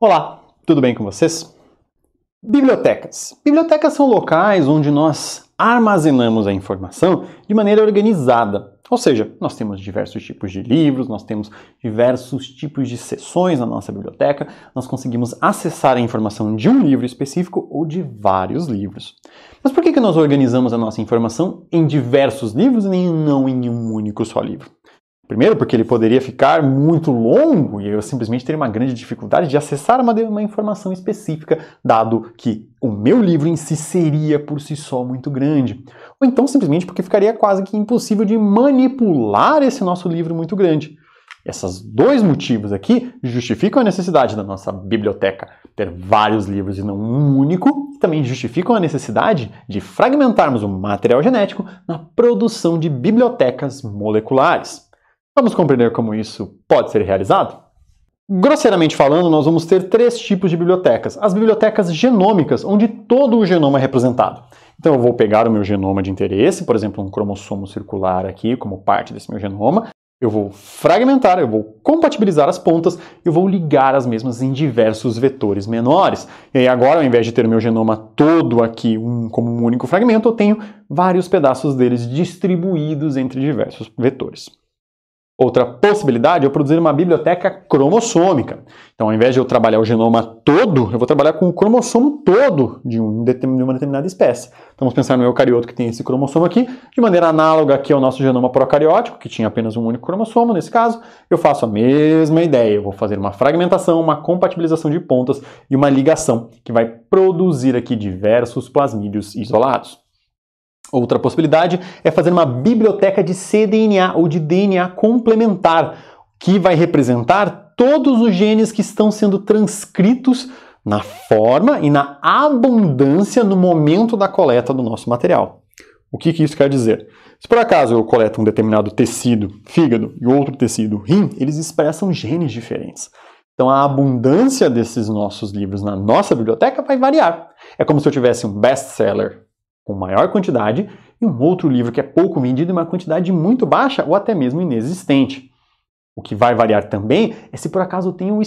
Olá, tudo bem com vocês? Bibliotecas. Bibliotecas são locais onde nós armazenamos a informação de maneira organizada. Ou seja, nós temos diversos tipos de livros, nós temos diversos tipos de seções na nossa biblioteca, nós conseguimos acessar a informação de um livro específico ou de vários livros. Mas por que, que nós organizamos a nossa informação em diversos livros e não em um único só livro? Primeiro, porque ele poderia ficar muito longo e eu simplesmente teria uma grande dificuldade de acessar uma, uma informação específica, dado que o meu livro em si seria por si só muito grande. Ou então, simplesmente porque ficaria quase que impossível de manipular esse nosso livro muito grande. Esses dois motivos aqui justificam a necessidade da nossa biblioteca ter vários livros e não um único, e também justificam a necessidade de fragmentarmos o material genético na produção de bibliotecas moleculares. Vamos compreender como isso pode ser realizado? Grosseiramente falando, nós vamos ter três tipos de bibliotecas. As bibliotecas genômicas, onde todo o genoma é representado. Então eu vou pegar o meu genoma de interesse, por exemplo, um cromossomo circular aqui, como parte desse meu genoma. Eu vou fragmentar, eu vou compatibilizar as pontas, eu vou ligar as mesmas em diversos vetores menores. E aí agora, ao invés de ter o meu genoma todo aqui um, como um único fragmento, eu tenho vários pedaços deles distribuídos entre diversos vetores. Outra possibilidade é eu produzir uma biblioteca cromossômica. Então, ao invés de eu trabalhar o genoma todo, eu vou trabalhar com o cromossomo todo de, um, de uma determinada espécie. Então, vamos pensar no eucarioto que tem esse cromossomo aqui, de maneira análoga aqui ao nosso genoma procariótico, que tinha apenas um único cromossomo. Nesse caso, eu faço a mesma ideia. Eu vou fazer uma fragmentação, uma compatibilização de pontas e uma ligação, que vai produzir aqui diversos plasmídios isolados. Outra possibilidade é fazer uma biblioteca de cDNA ou de DNA complementar, que vai representar todos os genes que estão sendo transcritos na forma e na abundância no momento da coleta do nosso material. O que, que, isso quer dizer? Se por acaso eu coleto um determinado tecido, fígado, e outro tecido, rim, eles expressam genes diferentes. Então a abundância desses nossos livros na nossa biblioteca vai variar. É como se eu tivesse um best-seller com maior quantidade, e um outro livro que é pouco vendido em uma quantidade muito baixa ou até mesmo inexistente. O que vai variar também é se por acaso tem um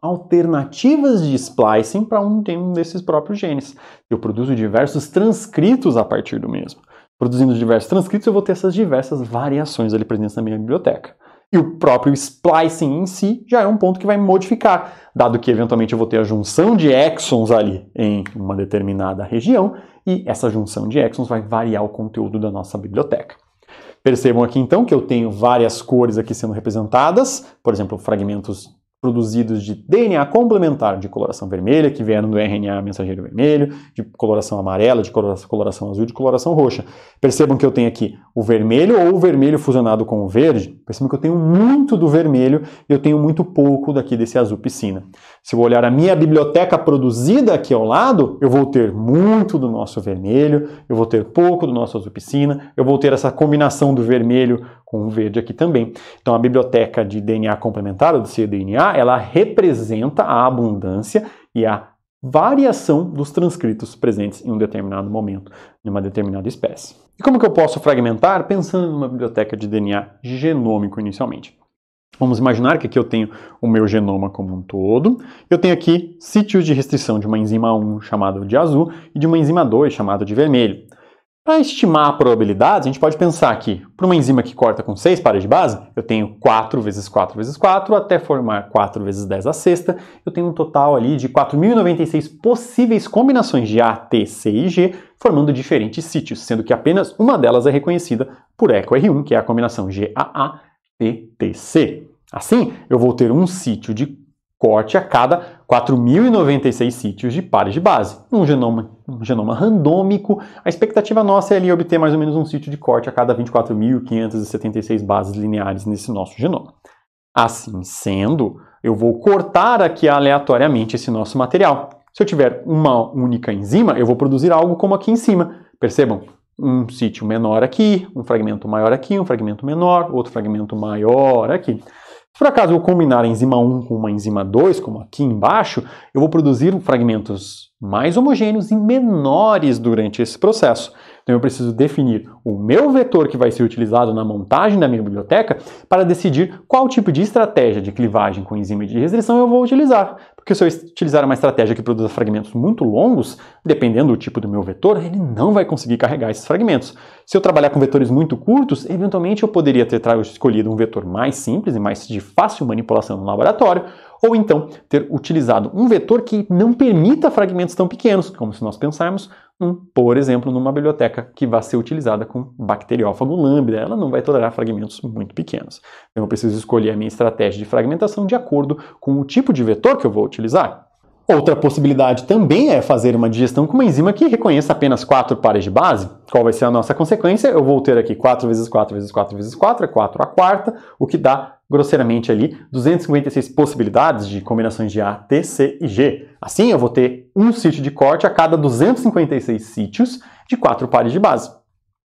alternativas de splicing para um, um desses próprios genes. Eu produzo diversos transcritos a partir do mesmo. Produzindo diversos transcritos, eu vou ter essas diversas variações ali presentes na minha biblioteca. E o próprio splicing em si já é um ponto que vai modificar, dado que eventualmente eu vou ter a junção de exons ali em uma determinada região, e essa junção de exons vai variar o conteúdo da nossa biblioteca. Percebam aqui então que eu tenho várias cores aqui sendo representadas, por exemplo, fragmentos produzidos de DNA complementar de coloração vermelha, que vieram do RNA mensageiro vermelho, de coloração amarela, de coloração azul, de coloração roxa. Percebam que eu tenho aqui o vermelho ou o vermelho fusionado com o verde, percebam que eu tenho muito do vermelho e eu tenho muito pouco daqui desse azul piscina. Se eu olhar a minha biblioteca produzida aqui ao lado, eu vou ter muito do nosso vermelho, eu vou ter pouco do nosso azul piscina, eu vou ter essa combinação do vermelho com o verde aqui também. Então a biblioteca de DNA complementar, do cDNA, ela representa a abundância e a variação dos transcritos presentes em um determinado momento, em uma determinada espécie. E como que eu posso fragmentar? Pensando numa biblioteca de DNA genômico inicialmente. Vamos imaginar que aqui eu tenho o meu genoma como um todo. Eu tenho aqui sítios de restrição de uma enzima 1 chamada de azul e de uma enzima 2 chamada de vermelho. Para estimar a probabilidade, a gente pode pensar que para uma enzima que corta com 6 pares de base, eu tenho 4 vezes 4 vezes 4, até formar 4 vezes 10 a sexta, eu tenho um total ali de 4.096 possíveis combinações de A, T, C e G, formando diferentes sítios, sendo que apenas uma delas é reconhecida por eco R1, que é a combinação GAA, T, T, C. Assim, eu vou ter um sítio de corte a cada 4.096 sítios de pares de base. Um genoma, um genoma randômico, a expectativa nossa é ali obter mais ou menos um sítio de corte a cada 24.576 bases lineares nesse nosso genoma. Assim sendo, eu vou cortar aqui aleatoriamente esse nosso material. Se eu tiver uma única enzima, eu vou produzir algo como aqui em cima. Percebam, um sítio menor aqui, um fragmento maior aqui, um fragmento menor, outro fragmento maior aqui por acaso eu combinar a enzima 1 com uma enzima 2, como aqui embaixo, eu vou produzir fragmentos mais homogêneos e menores durante esse processo. Então eu preciso definir o meu vetor que vai ser utilizado na montagem da minha biblioteca para decidir qual tipo de estratégia de clivagem com enzima de restrição eu vou utilizar. Porque se eu utilizar uma estratégia que produza fragmentos muito longos, dependendo do tipo do meu vetor, ele não vai conseguir carregar esses fragmentos. Se eu trabalhar com vetores muito curtos, eventualmente eu poderia ter escolhido um vetor mais simples e mais de fácil manipulação no laboratório, ou então ter utilizado um vetor que não permita fragmentos tão pequenos, como se nós pensarmos por exemplo, numa biblioteca que vai ser utilizada com bacteriófago lambda. Ela não vai tolerar fragmentos muito pequenos. Então eu preciso escolher a minha estratégia de fragmentação de acordo com o tipo de vetor que eu vou utilizar. Outra possibilidade também é fazer uma digestão com uma enzima que reconheça apenas quatro pares de base. Qual vai ser a nossa consequência? Eu vou ter aqui 4 vezes 4 vezes 4 vezes 4, é 4 a quarta, o que dá, grosseiramente ali, 256 possibilidades de combinações de A, T, C e G. Assim, eu vou ter um sítio de corte a cada 256 sítios de quatro pares de base.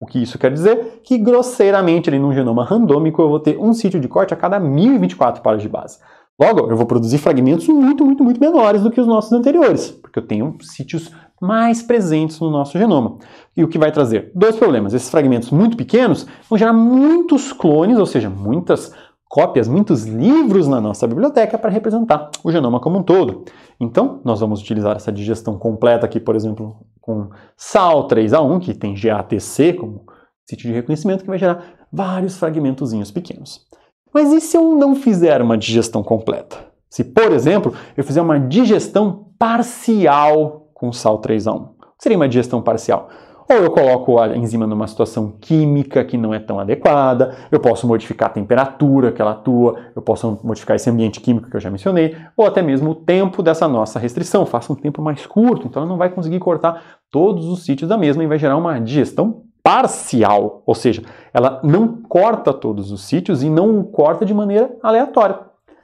O que isso quer dizer? Que grosseiramente, ali num genoma randômico, eu vou ter um sítio de corte a cada 1024 pares de base. Logo, eu vou produzir fragmentos muito, muito, muito menores do que os nossos anteriores, porque eu tenho sítios mais presentes no nosso genoma. E o que vai trazer? Dois problemas. Esses fragmentos muito pequenos vão gerar muitos clones, ou seja, muitas cópias, muitos livros na nossa biblioteca para representar o genoma como um todo. Então, nós vamos utilizar essa digestão completa aqui, por exemplo, com SAL 3A1, que tem GATC como sítio de reconhecimento, que vai gerar vários fragmentozinhos pequenos. Mas e se eu não fizer uma digestão completa? Se, por exemplo, eu fizer uma digestão parcial com sal 3A1, seria uma digestão parcial? Ou eu coloco a enzima numa situação química que não é tão adequada, eu posso modificar a temperatura que ela atua, eu posso modificar esse ambiente químico que eu já mencionei, ou até mesmo o tempo dessa nossa restrição. Faça um tempo mais curto, então ela não vai conseguir cortar todos os sítios da mesma e vai gerar uma digestão parcial, ou seja, ela não corta todos os sítios e não corta de maneira aleatória.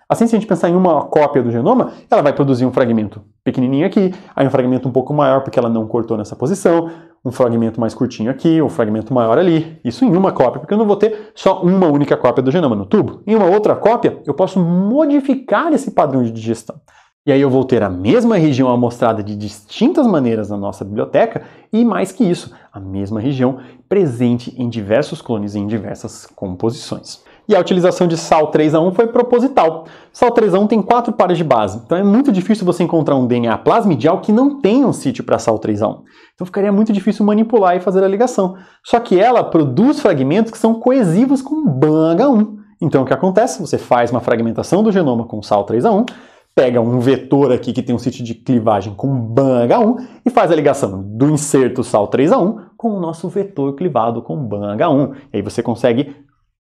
Assim, se a gente pensar em uma cópia do genoma, ela vai produzir um fragmento pequenininho aqui, aí um fragmento um pouco maior porque ela não cortou nessa posição, um fragmento mais curtinho aqui, um fragmento maior ali. Isso em uma cópia, porque eu não vou ter só uma única cópia do genoma no tubo. Em uma outra cópia, eu posso modificar esse padrão de digestão. E aí eu vou ter a mesma região amostrada de distintas maneiras na nossa biblioteca e mais que isso, a mesma região presente em diversos clones e em diversas composições. E a utilização de sal 3 a 1 foi proposital. Sal 3 a 1 tem quatro pares de base, então é muito difícil você encontrar um DNA plasmidial que não tenha um sítio para sal 3 a 1. Então ficaria muito difícil manipular e fazer a ligação. Só que ela produz fragmentos que são coesivos com BAN-H1. Então o que acontece? Você faz uma fragmentação do genoma com sal 3 a 1 pega um vetor aqui que tem um sítio de clivagem com ban H1 e faz a ligação do inserto sal 3A1 com o nosso vetor clivado com ban H1. E aí você consegue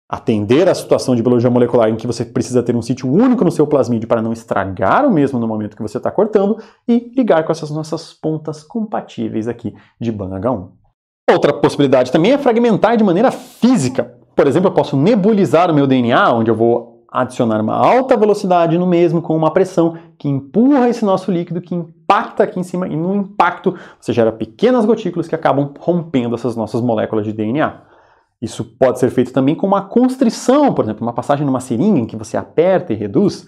atender a situação de biologia molecular em que você precisa ter um sítio único no seu plasmídio para não estragar o mesmo no momento que você está cortando e ligar com essas nossas pontas compatíveis aqui de ban H1. Outra possibilidade também é fragmentar de maneira física. Por exemplo, eu posso nebulizar o meu DNA, onde eu vou adicionar uma alta velocidade no mesmo com uma pressão que empurra esse nosso líquido que impacta aqui em cima e no impacto você gera pequenas gotículas que acabam rompendo essas nossas moléculas de DNA. Isso pode ser feito também com uma constrição, por exemplo, uma passagem numa seringa em que você aperta e reduz,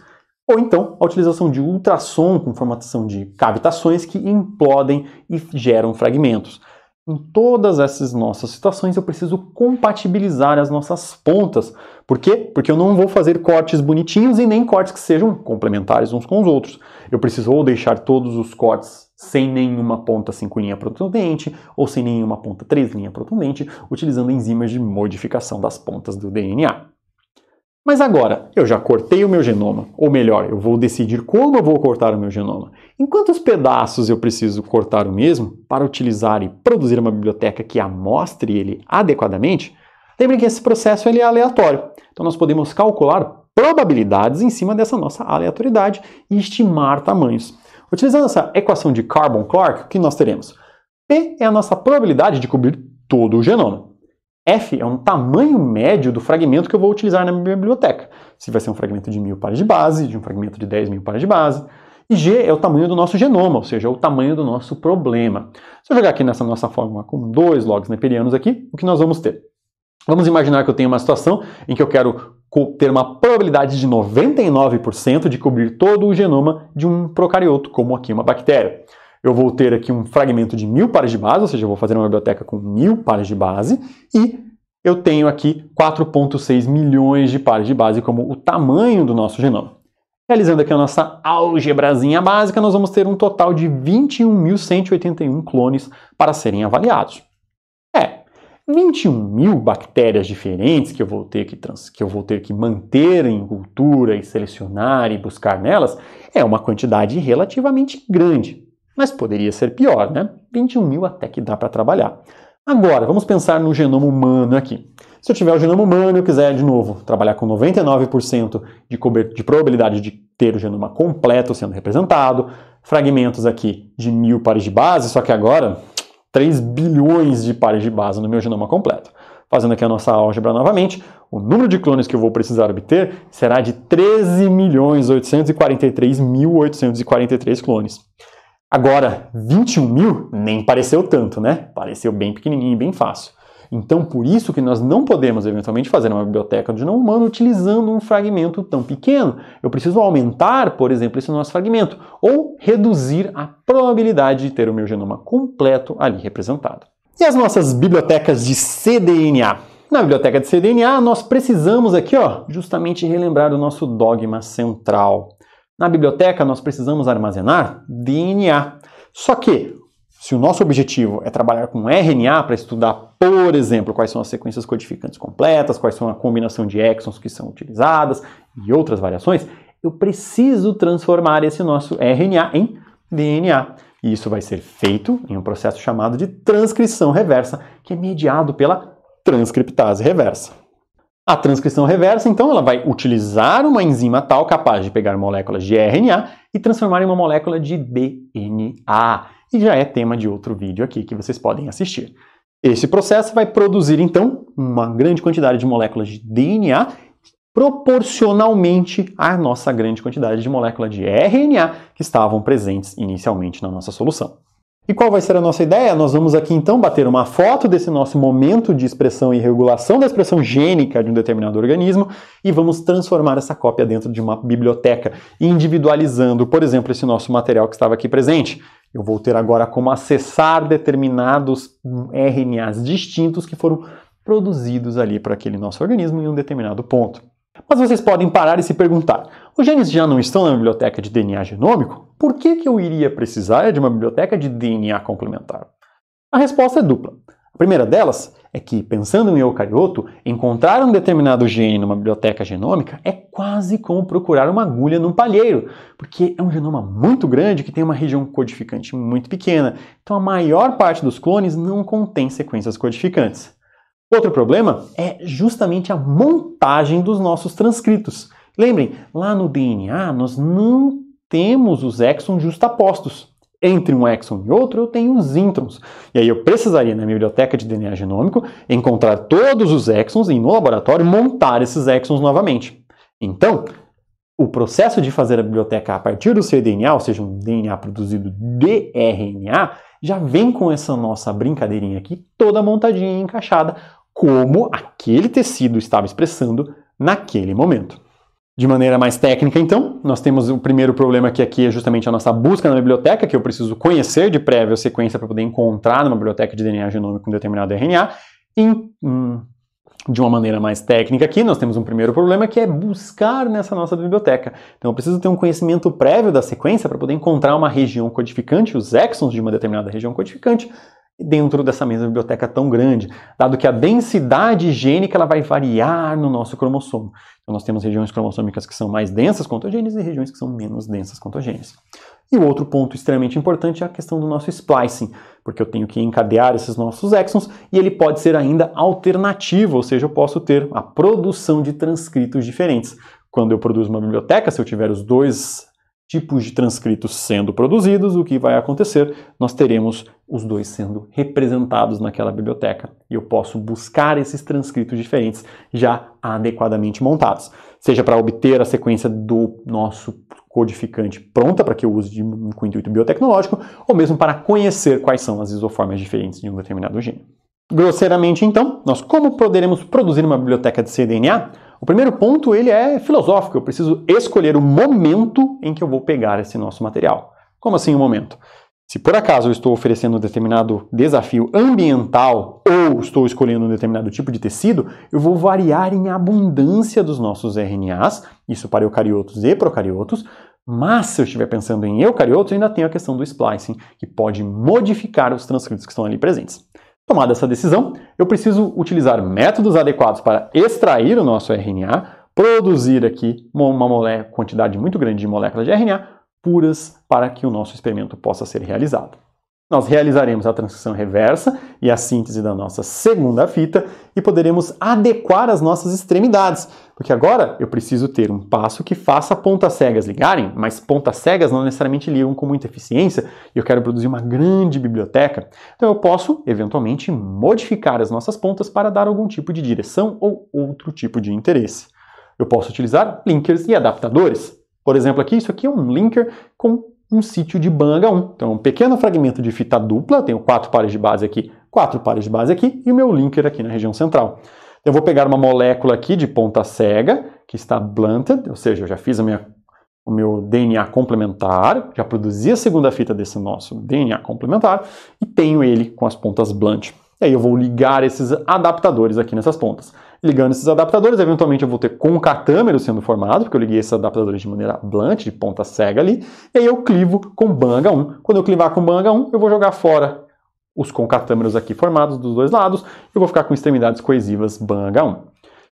ou então a utilização de ultrassom com formação de cavitações que implodem e geram fragmentos. Em todas essas nossas situações, eu preciso compatibilizar as nossas pontas. Por quê? Porque eu não vou fazer cortes bonitinhos e nem cortes que sejam complementares uns com os outros. Eu preciso ou deixar todos os cortes sem nenhuma ponta 5 linha protundente ou sem nenhuma ponta 3 linha protundente, utilizando enzimas de modificação das pontas do DNA. Mas agora, eu já cortei o meu genoma, ou melhor, eu vou decidir como eu vou cortar o meu genoma. Em quantos pedaços eu preciso cortar o mesmo para utilizar e produzir uma biblioteca que amostre ele adequadamente? Lembre que esse processo ele é aleatório. Então nós podemos calcular probabilidades em cima dessa nossa aleatoriedade e estimar tamanhos. Utilizando essa equação de Carbon-Clark, o que nós teremos? P é a nossa probabilidade de cobrir todo o genoma. F é um tamanho médio do fragmento que eu vou utilizar na minha biblioteca. Se vai ser um fragmento de mil pares de base, de um fragmento de 10 mil pares de base. E G é o tamanho do nosso genoma, ou seja, é o tamanho do nosso problema. Se eu jogar aqui nessa nossa fórmula com dois logs neperianos aqui, o que nós vamos ter? Vamos imaginar que eu tenho uma situação em que eu quero ter uma probabilidade de 99% de cobrir todo o genoma de um procarioto, como aqui uma bactéria eu vou ter aqui um fragmento de mil pares de base, ou seja, eu vou fazer uma biblioteca com mil pares de base, e eu tenho aqui 4,6 milhões de pares de base como o tamanho do nosso genoma. Realizando aqui a nossa álgebrazinha básica, nós vamos ter um total de 21.181 clones para serem avaliados. É, 21 mil bactérias diferentes que eu vou ter que, trans, que, eu vou ter que manter em cultura e selecionar e buscar nelas é uma quantidade relativamente grande. Mas poderia ser pior, né? 21 mil até que dá para trabalhar. Agora, vamos pensar no genoma humano aqui. Se eu tiver o genoma humano e eu quiser, de novo, trabalhar com 99% de, de probabilidade de ter o genoma completo sendo representado, fragmentos aqui de mil pares de base, só que agora 3 bilhões de pares de base no meu genoma completo. Fazendo aqui a nossa álgebra novamente, o número de clones que eu vou precisar obter será de 13.843.843 clones. Agora, 21 mil nem pareceu tanto, né? Pareceu bem pequenininho e bem fácil. Então, por isso que nós não podemos eventualmente fazer uma biblioteca de genoma humano utilizando um fragmento tão pequeno. Eu preciso aumentar, por exemplo, esse nosso fragmento, ou reduzir a probabilidade de ter o meu genoma completo ali representado. E as nossas bibliotecas de cDNA? Na biblioteca de cDNA, nós precisamos aqui, ó, justamente relembrar o nosso dogma central. Na biblioteca, nós precisamos armazenar DNA. Só que, se o nosso objetivo é trabalhar com RNA para estudar, por exemplo, quais são as sequências codificantes completas, quais são a combinação de exons que são utilizadas e outras variações, eu preciso transformar esse nosso RNA em DNA. E isso vai ser feito em um processo chamado de transcrição reversa, que é mediado pela transcriptase reversa. A transcrição reversa, então, ela vai utilizar uma enzima tal capaz de pegar moléculas de RNA e transformar em uma molécula de DNA. E já é tema de outro vídeo aqui que vocês podem assistir. Esse processo vai produzir, então, uma grande quantidade de moléculas de DNA proporcionalmente à nossa grande quantidade de molécula de RNA que estavam presentes inicialmente na nossa solução. E qual vai ser a nossa ideia? Nós vamos aqui então bater uma foto desse nosso momento de expressão e regulação da expressão gênica de um determinado organismo e vamos transformar essa cópia dentro de uma biblioteca, individualizando, por exemplo, esse nosso material que estava aqui presente. Eu vou ter agora como acessar determinados hum, RNAs distintos que foram produzidos ali para aquele nosso organismo em um determinado ponto. Mas vocês podem parar e se perguntar: os genes já não estão na biblioteca de DNA genômico? Por que, que eu iria precisar de uma biblioteca de DNA complementar? A resposta é dupla. A primeira delas é que, pensando em eucarioto, encontrar um determinado gene numa biblioteca genômica é quase como procurar uma agulha num palheiro, porque é um genoma muito grande que tem uma região codificante muito pequena, então a maior parte dos clones não contém sequências codificantes. Outro problema é justamente a montagem dos nossos transcritos. Lembrem, lá no DNA nós não temos os exons justapostos. Entre um exon e outro eu tenho os introns. E aí eu precisaria, na minha biblioteca de DNA genômico, encontrar todos os exons e no laboratório montar esses exons novamente. Então, o processo de fazer a biblioteca a partir do seu DNA, ou seja, um DNA produzido de RNA, já vem com essa nossa brincadeirinha aqui toda montadinha e encaixada, como aquele tecido estava expressando naquele momento. De maneira mais técnica, então, nós temos o primeiro problema que aqui é justamente a nossa busca na biblioteca, que eu preciso conhecer de prévia a sequência para poder encontrar numa biblioteca de DNA genômico um determinado RNA. E, hum, de uma maneira mais técnica aqui, nós temos um primeiro problema que é buscar nessa nossa biblioteca. Então eu preciso ter um conhecimento prévio da sequência para poder encontrar uma região codificante, os exons de uma determinada região codificante, dentro dessa mesma biblioteca tão grande, dado que a densidade gênica ela vai variar no nosso cromossomo. Então nós temos regiões cromossômicas que são mais densas quanto genes e regiões que são menos densas quanto genes. E o outro ponto extremamente importante é a questão do nosso splicing, porque eu tenho que encadear esses nossos exons e ele pode ser ainda alternativo, ou seja, eu posso ter a produção de transcritos diferentes. Quando eu produzo uma biblioteca, se eu tiver os dois tipos de transcritos sendo produzidos, o que vai acontecer? Nós teremos os dois sendo representados naquela biblioteca. E eu posso buscar esses transcritos diferentes já adequadamente montados, seja para obter a sequência do nosso codificante pronta para que eu use de, com intuito biotecnológico, ou mesmo para conhecer quais são as isoformas diferentes de um determinado gene. Grosseiramente, então, nós como poderemos produzir uma biblioteca de cDNA? O primeiro ponto ele é filosófico, eu preciso escolher o momento em que eu vou pegar esse nosso material. Como assim o momento? Se por acaso eu estou oferecendo um determinado desafio ambiental ou estou escolhendo um determinado tipo de tecido, eu vou variar em abundância dos nossos RNAs, isso para eucariotos e procariotos, mas se eu estiver pensando em eucariotos, ainda tem a questão do splicing, que pode modificar os transcritos que estão ali presentes. Tomada essa decisão, eu preciso utilizar métodos adequados para extrair o nosso RNA, produzir aqui uma quantidade muito grande de moléculas de RNA puras para que o nosso experimento possa ser realizado. Nós realizaremos a transcrição reversa e a síntese da nossa segunda fita e poderemos adequar as nossas extremidades, porque agora eu preciso ter um passo que faça pontas cegas ligarem, mas pontas cegas não necessariamente ligam com muita eficiência e eu quero produzir uma grande biblioteca. Então eu posso, eventualmente, modificar as nossas pontas para dar algum tipo de direção ou outro tipo de interesse. Eu posso utilizar linkers e adaptadores. Por exemplo, aqui, isso aqui é um linker com um sítio de Banga 1 Então, é um pequeno fragmento de fita dupla, tenho quatro pares de base aqui, quatro pares de base aqui e o meu linker aqui na região central. Então, eu vou pegar uma molécula aqui de ponta cega, que está blunted, ou seja, eu já fiz minha, o meu DNA complementar, já produzi a segunda fita desse nosso DNA complementar e tenho ele com as pontas blunt. E aí eu vou ligar esses adaptadores aqui nessas pontas ligando esses adaptadores. Eventualmente eu vou ter concatâmero sendo formado, porque eu liguei esses adaptadores de maneira blunt, de ponta cega ali. E aí eu clivo com banga 1 Quando eu clivar com banga 1 eu vou jogar fora os concatâmeros aqui formados dos dois lados. Eu vou ficar com extremidades coesivas banga 1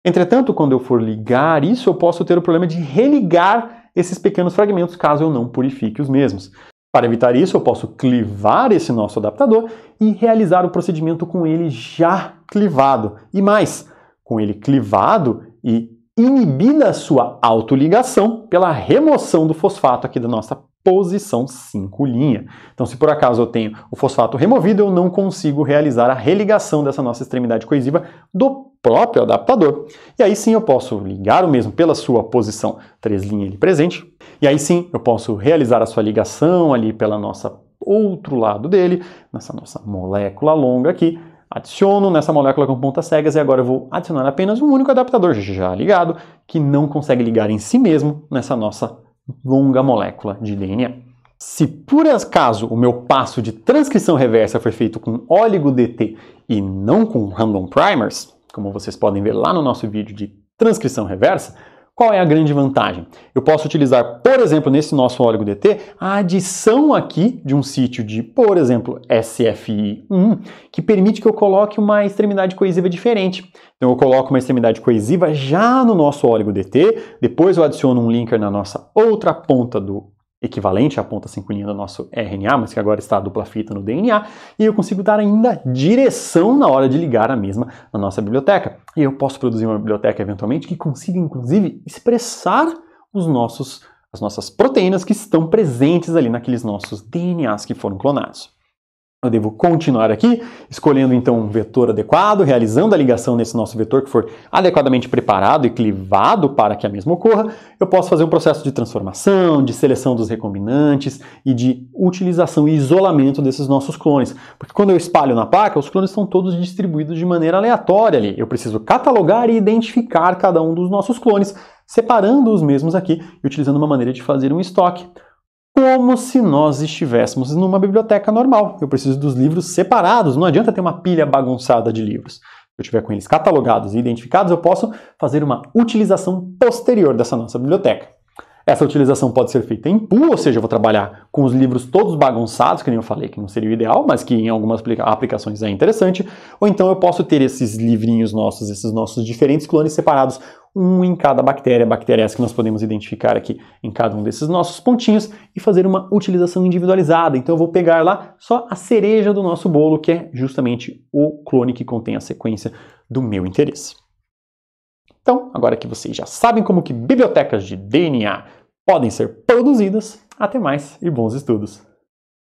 Entretanto, quando eu for ligar isso, eu posso ter o problema de religar esses pequenos fragmentos caso eu não purifique os mesmos. Para evitar isso, eu posso clivar esse nosso adaptador e realizar o procedimento com ele já clivado. E mais, com ele clivado e inibida a sua autoligação pela remoção do fosfato aqui da nossa posição 5 linha. Então, se por acaso eu tenho o fosfato removido, eu não consigo realizar a religação dessa nossa extremidade coesiva do próprio adaptador. E aí sim eu posso ligar o mesmo pela sua posição 3 linha ali presente. E aí sim eu posso realizar a sua ligação ali pela nossa outro lado dele, nessa nossa molécula longa aqui, Adiciono nessa molécula com pontas cegas e agora eu vou adicionar apenas um único adaptador já ligado, que não consegue ligar em si mesmo nessa nossa longa molécula de DNA. Se por acaso o meu passo de transcrição reversa foi feito com óligo DT e não com random primers, como vocês podem ver lá no nosso vídeo de transcrição reversa, qual é a grande vantagem? Eu posso utilizar, por exemplo, nesse nosso óleo DT, a adição aqui de um sítio de, por exemplo, SFI1, que permite que eu coloque uma extremidade coesiva diferente. Então eu coloco uma extremidade coesiva já no nosso óleo DT, depois eu adiciono um linker na nossa outra ponta do equivalente à ponta 5' do nosso RNA, mas que agora está a dupla fita no DNA, e eu consigo dar ainda direção na hora de ligar a mesma na nossa biblioteca. E eu posso produzir uma biblioteca eventualmente que consiga inclusive expressar os nossos as nossas proteínas que estão presentes ali naqueles nossos DNAs que foram clonados. Eu devo continuar aqui, escolhendo então um vetor adequado, realizando a ligação nesse nosso vetor que for adequadamente preparado e clivado para que a mesma ocorra. Eu posso fazer um processo de transformação, de seleção dos recombinantes e de utilização e isolamento desses nossos clones. Porque quando eu espalho na placa, os clones estão todos distribuídos de maneira aleatória ali. Eu preciso catalogar e identificar cada um dos nossos clones, separando os mesmos aqui e utilizando uma maneira de fazer um estoque como se nós estivéssemos numa biblioteca normal. Eu preciso dos livros separados, não adianta ter uma pilha bagunçada de livros. Se eu tiver com eles catalogados e identificados, eu posso fazer uma utilização posterior dessa nossa biblioteca. Essa utilização pode ser feita em pool, ou seja, eu vou trabalhar com os livros todos bagunçados, que nem eu falei que não seria o ideal, mas que em algumas aplicações é interessante. Ou então eu posso ter esses livrinhos nossos, esses nossos diferentes clones separados, um em cada bactéria, bactérias que nós podemos identificar aqui em cada um desses nossos pontinhos e fazer uma utilização individualizada. Então eu vou pegar lá só a cereja do nosso bolo, que é justamente o clone que contém a sequência do meu interesse. Então, agora que vocês já sabem como que bibliotecas de DNA podem ser produzidas. Até mais e bons estudos!